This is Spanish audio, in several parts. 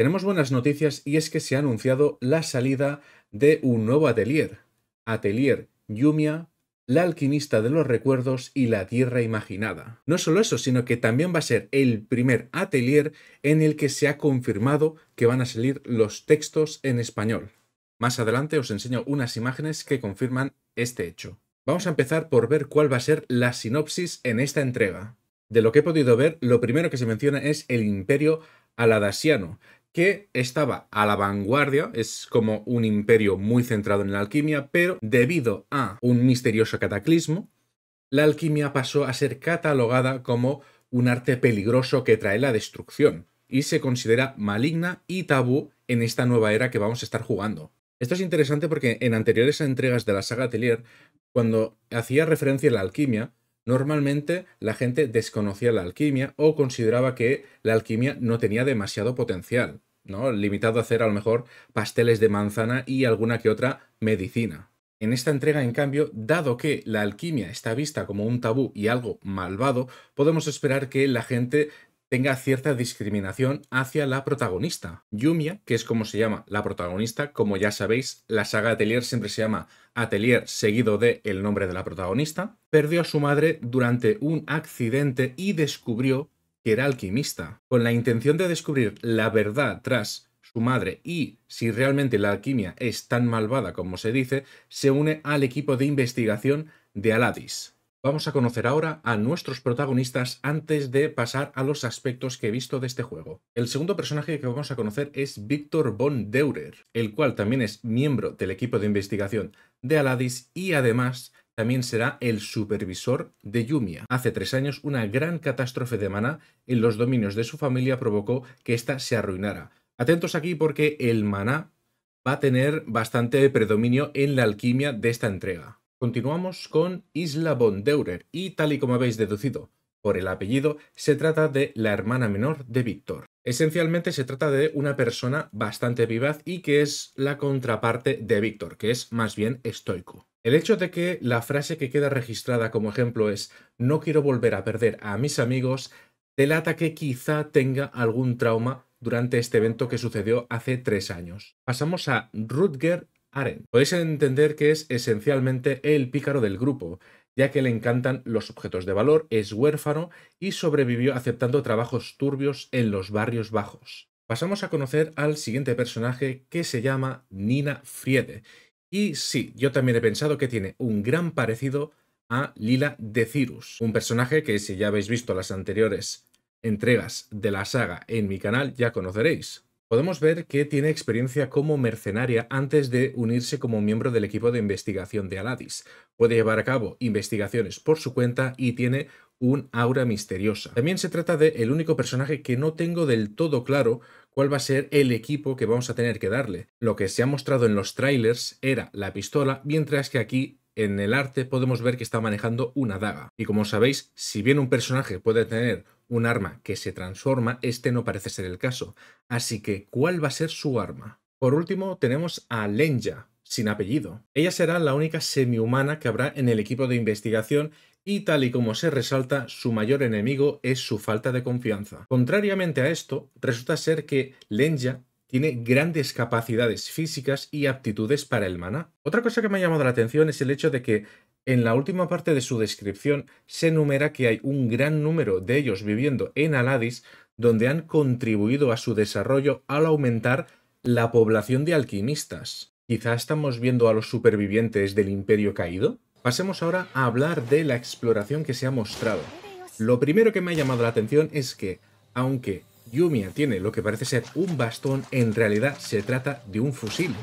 Tenemos buenas noticias y es que se ha anunciado la salida de un nuevo atelier, Atelier Yumia, La alquimista de los recuerdos y La tierra imaginada. No solo eso, sino que también va a ser el primer atelier en el que se ha confirmado que van a salir los textos en español. Más adelante os enseño unas imágenes que confirman este hecho. Vamos a empezar por ver cuál va a ser la sinopsis en esta entrega. De lo que he podido ver, lo primero que se menciona es el imperio aladasiano, que estaba a la vanguardia, es como un imperio muy centrado en la alquimia, pero debido a un misterioso cataclismo, la alquimia pasó a ser catalogada como un arte peligroso que trae la destrucción y se considera maligna y tabú en esta nueva era que vamos a estar jugando. Esto es interesante porque en anteriores entregas de la saga Atelier, cuando hacía referencia a la alquimia, Normalmente la gente desconocía la alquimia o consideraba que la alquimia no tenía demasiado potencial, ¿no? Limitado a hacer a lo mejor pasteles de manzana y alguna que otra medicina. En esta entrega, en cambio, dado que la alquimia está vista como un tabú y algo malvado, podemos esperar que la gente tenga cierta discriminación hacia la protagonista. Yumia, que es como se llama la protagonista, como ya sabéis, la saga Atelier siempre se llama Atelier seguido de el nombre de la protagonista, perdió a su madre durante un accidente y descubrió que era alquimista. Con la intención de descubrir la verdad tras su madre y si realmente la alquimia es tan malvada como se dice, se une al equipo de investigación de Aladis. Vamos a conocer ahora a nuestros protagonistas antes de pasar a los aspectos que he visto de este juego. El segundo personaje que vamos a conocer es Víctor von Deurer, el cual también es miembro del equipo de investigación de Aladis y además también será el supervisor de Yumia. Hace tres años una gran catástrofe de maná en los dominios de su familia provocó que ésta se arruinara. Atentos aquí porque el maná va a tener bastante predominio en la alquimia de esta entrega. Continuamos con Isla von Deurer y tal y como habéis deducido por el apellido, se trata de la hermana menor de Víctor. Esencialmente se trata de una persona bastante vivaz y que es la contraparte de Víctor, que es más bien estoico. El hecho de que la frase que queda registrada como ejemplo es no quiero volver a perder a mis amigos delata que quizá tenga algún trauma durante este evento que sucedió hace tres años. Pasamos a Rutger Aren. Podéis entender que es esencialmente el pícaro del grupo, ya que le encantan los objetos de valor, es huérfano y sobrevivió aceptando trabajos turbios en los barrios bajos. Pasamos a conocer al siguiente personaje que se llama Nina Friede. Y sí, yo también he pensado que tiene un gran parecido a Lila de Cyrus, un personaje que si ya habéis visto las anteriores entregas de la saga en mi canal ya conoceréis. Podemos ver que tiene experiencia como mercenaria antes de unirse como miembro del equipo de investigación de Aladis. Puede llevar a cabo investigaciones por su cuenta y tiene un aura misteriosa. También se trata de el único personaje que no tengo del todo claro cuál va a ser el equipo que vamos a tener que darle. Lo que se ha mostrado en los trailers era la pistola, mientras que aquí en el arte podemos ver que está manejando una daga. Y como sabéis, si bien un personaje puede tener un arma que se transforma, este no parece ser el caso. Así que, ¿cuál va a ser su arma? Por último, tenemos a Lenja, sin apellido. Ella será la única semi-humana que habrá en el equipo de investigación y tal y como se resalta, su mayor enemigo es su falta de confianza. Contrariamente a esto, resulta ser que Lenja tiene grandes capacidades físicas y aptitudes para el mana. Otra cosa que me ha llamado la atención es el hecho de que en la última parte de su descripción se enumera que hay un gran número de ellos viviendo en Aladis, donde han contribuido a su desarrollo al aumentar la población de alquimistas. Quizá estamos viendo a los supervivientes del imperio caído. Pasemos ahora a hablar de la exploración que se ha mostrado. Lo primero que me ha llamado la atención es que, aunque Yumia tiene lo que parece ser un bastón, en realidad se trata de un fusil,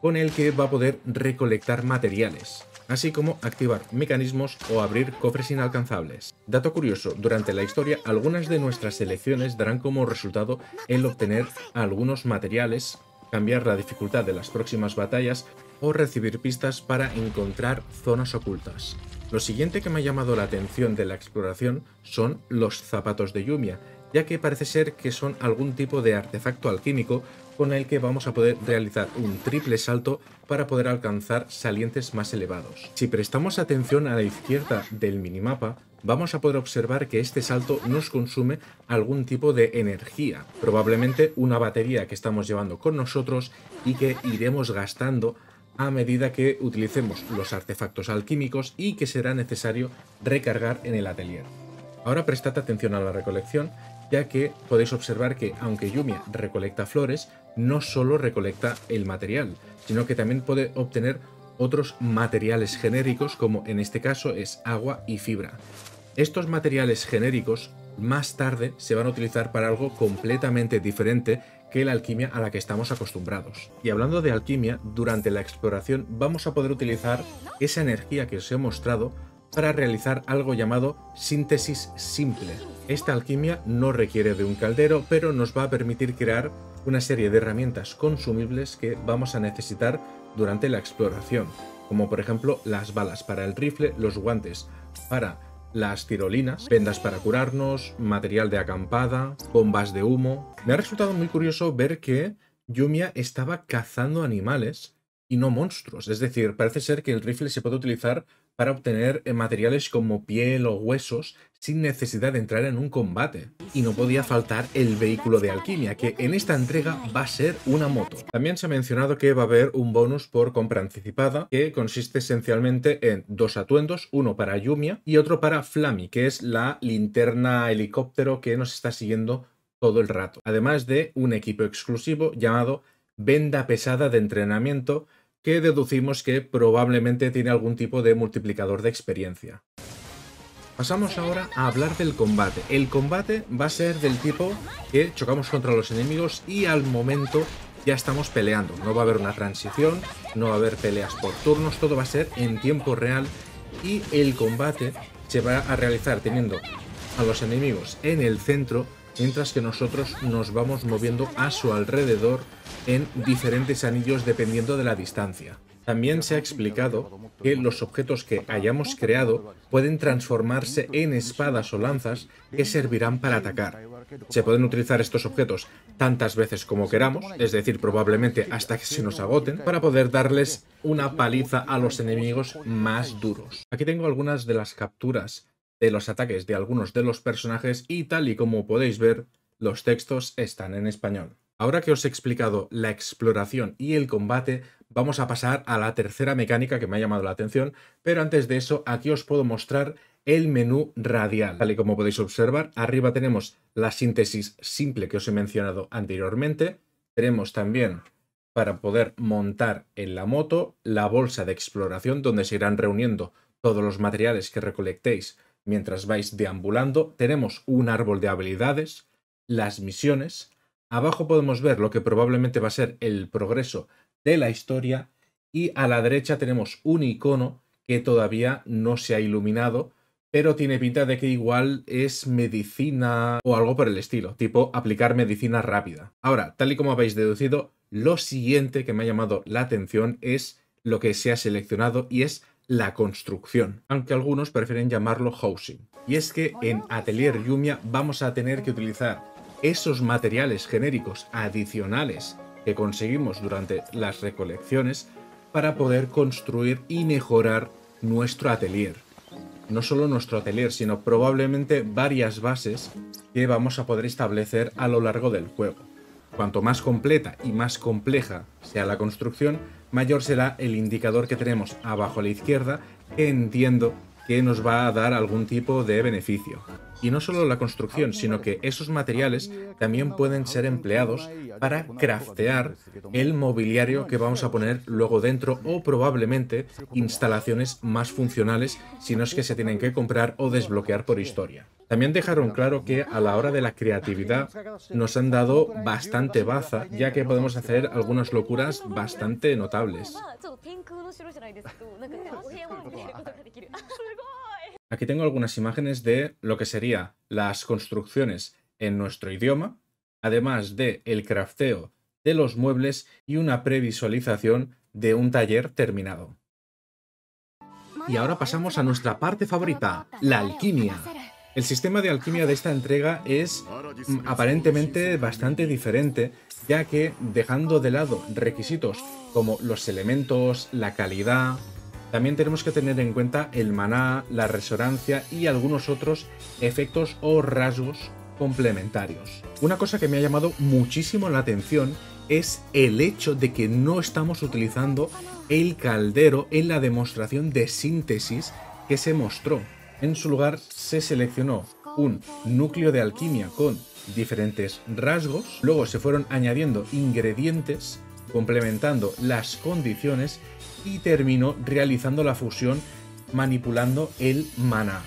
con el que va a poder recolectar materiales así como activar mecanismos o abrir cofres inalcanzables. Dato curioso, durante la historia algunas de nuestras elecciones darán como resultado el obtener algunos materiales, cambiar la dificultad de las próximas batallas o recibir pistas para encontrar zonas ocultas. Lo siguiente que me ha llamado la atención de la exploración son los zapatos de Yumia, ya que parece ser que son algún tipo de artefacto alquímico con el que vamos a poder realizar un triple salto para poder alcanzar salientes más elevados. Si prestamos atención a la izquierda del minimapa, vamos a poder observar que este salto nos consume algún tipo de energía, probablemente una batería que estamos llevando con nosotros y que iremos gastando a medida que utilicemos los artefactos alquímicos y que será necesario recargar en el atelier. Ahora prestad atención a la recolección ya que podéis observar que aunque Yumia recolecta flores, no solo recolecta el material, sino que también puede obtener otros materiales genéricos como en este caso es agua y fibra. Estos materiales genéricos más tarde se van a utilizar para algo completamente diferente que la alquimia a la que estamos acostumbrados. Y hablando de alquimia, durante la exploración vamos a poder utilizar esa energía que os he mostrado para realizar algo llamado síntesis simple. Esta alquimia no requiere de un caldero, pero nos va a permitir crear una serie de herramientas consumibles que vamos a necesitar durante la exploración, como por ejemplo las balas para el rifle, los guantes para las tirolinas, vendas para curarnos, material de acampada, bombas de humo. Me ha resultado muy curioso ver que Yumia estaba cazando animales y no monstruos, es decir, parece ser que el rifle se puede utilizar para obtener eh, materiales como piel o huesos sin necesidad de entrar en un combate. Y no podía faltar el vehículo de alquimia, que en esta entrega va a ser una moto. También se ha mencionado que va a haber un bonus por compra anticipada, que consiste esencialmente en dos atuendos, uno para Yumia y otro para Flammy, que es la linterna helicóptero que nos está siguiendo todo el rato. Además de un equipo exclusivo llamado Venda Pesada de Entrenamiento, que deducimos que probablemente tiene algún tipo de multiplicador de experiencia. Pasamos ahora a hablar del combate. El combate va a ser del tipo que chocamos contra los enemigos y al momento ya estamos peleando. No va a haber una transición, no va a haber peleas por turnos, todo va a ser en tiempo real y el combate se va a realizar teniendo a los enemigos en el centro mientras que nosotros nos vamos moviendo a su alrededor en diferentes anillos dependiendo de la distancia. También se ha explicado que los objetos que hayamos creado pueden transformarse en espadas o lanzas que servirán para atacar. Se pueden utilizar estos objetos tantas veces como queramos, es decir, probablemente hasta que se nos agoten, para poder darles una paliza a los enemigos más duros. Aquí tengo algunas de las capturas de los ataques de algunos de los personajes y tal y como podéis ver, los textos están en español. Ahora que os he explicado la exploración y el combate, vamos a pasar a la tercera mecánica que me ha llamado la atención, pero antes de eso aquí os puedo mostrar el menú radial. Tal y como podéis observar, arriba tenemos la síntesis simple que os he mencionado anteriormente, tenemos también para poder montar en la moto la bolsa de exploración donde se irán reuniendo todos los materiales que recolectéis mientras vais deambulando, tenemos un árbol de habilidades, las misiones, abajo podemos ver lo que probablemente va a ser el progreso de la historia y a la derecha tenemos un icono que todavía no se ha iluminado, pero tiene pinta de que igual es medicina o algo por el estilo, tipo aplicar medicina rápida. Ahora, tal y como habéis deducido, lo siguiente que me ha llamado la atención es lo que se ha seleccionado y es la construcción, aunque algunos prefieren llamarlo housing. Y es que en Atelier Yumia vamos a tener que utilizar esos materiales genéricos adicionales que conseguimos durante las recolecciones para poder construir y mejorar nuestro atelier. No solo nuestro atelier, sino probablemente varias bases que vamos a poder establecer a lo largo del juego. Cuanto más completa y más compleja sea la construcción, mayor será el indicador que tenemos abajo a la izquierda que entiendo que nos va a dar algún tipo de beneficio. Y no solo la construcción, sino que esos materiales también pueden ser empleados para craftear el mobiliario que vamos a poner luego dentro o probablemente instalaciones más funcionales si no es que se tienen que comprar o desbloquear por historia. También dejaron claro que a la hora de la creatividad nos han dado bastante baza, ya que podemos hacer algunas locuras bastante notables. Aquí tengo algunas imágenes de lo que serían las construcciones en nuestro idioma, además de el crafteo de los muebles y una previsualización de un taller terminado. Y ahora pasamos a nuestra parte favorita, la alquimia. El sistema de alquimia de esta entrega es mm, aparentemente bastante diferente, ya que dejando de lado requisitos como los elementos, la calidad, también tenemos que tener en cuenta el maná, la resonancia y algunos otros efectos o rasgos complementarios. Una cosa que me ha llamado muchísimo la atención es el hecho de que no estamos utilizando el caldero en la demostración de síntesis que se mostró. En su lugar se seleccionó un núcleo de alquimia con diferentes rasgos, luego se fueron añadiendo ingredientes complementando las condiciones y terminó realizando la fusión manipulando el mana.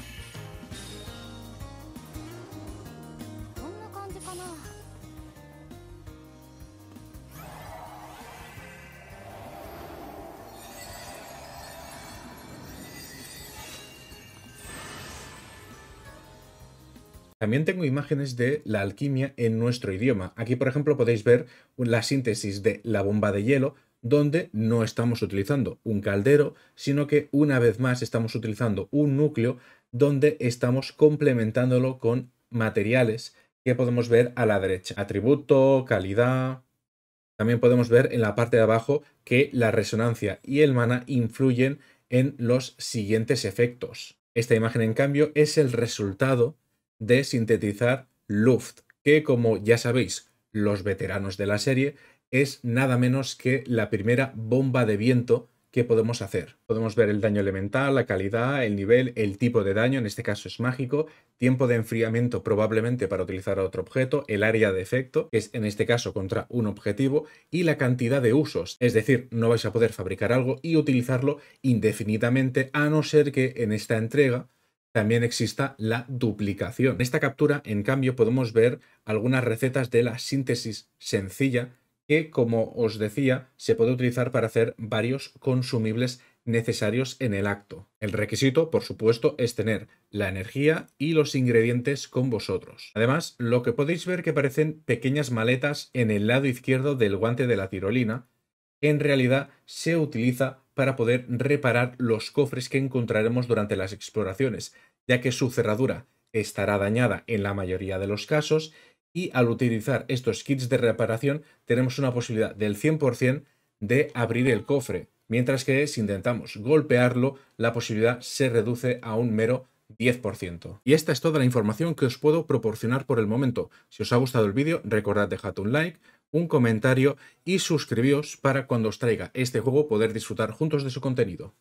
También tengo imágenes de la alquimia en nuestro idioma. Aquí, por ejemplo, podéis ver la síntesis de la bomba de hielo donde no estamos utilizando un caldero, sino que una vez más estamos utilizando un núcleo donde estamos complementándolo con materiales que podemos ver a la derecha. Atributo, calidad. También podemos ver en la parte de abajo que la resonancia y el mana influyen en los siguientes efectos. Esta imagen, en cambio, es el resultado de sintetizar Luft, que como ya sabéis los veteranos de la serie, es nada menos que la primera bomba de viento que podemos hacer. Podemos ver el daño elemental, la calidad, el nivel, el tipo de daño, en este caso es mágico, tiempo de enfriamiento probablemente para utilizar a otro objeto, el área de efecto, que es en este caso contra un objetivo, y la cantidad de usos, es decir, no vais a poder fabricar algo y utilizarlo indefinidamente a no ser que en esta entrega también exista la duplicación. En esta captura, en cambio, podemos ver algunas recetas de la síntesis sencilla que, como os decía, se puede utilizar para hacer varios consumibles necesarios en el acto. El requisito, por supuesto, es tener la energía y los ingredientes con vosotros. Además, lo que podéis ver que parecen pequeñas maletas en el lado izquierdo del guante de la tirolina, en realidad se utiliza para poder reparar los cofres que encontraremos durante las exploraciones, ya que su cerradura estará dañada en la mayoría de los casos y al utilizar estos kits de reparación tenemos una posibilidad del 100% de abrir el cofre, mientras que si intentamos golpearlo, la posibilidad se reduce a un mero 10%. Y esta es toda la información que os puedo proporcionar por el momento. Si os ha gustado el vídeo, recordad dejad un like, un comentario y suscribíos para cuando os traiga este juego poder disfrutar juntos de su contenido.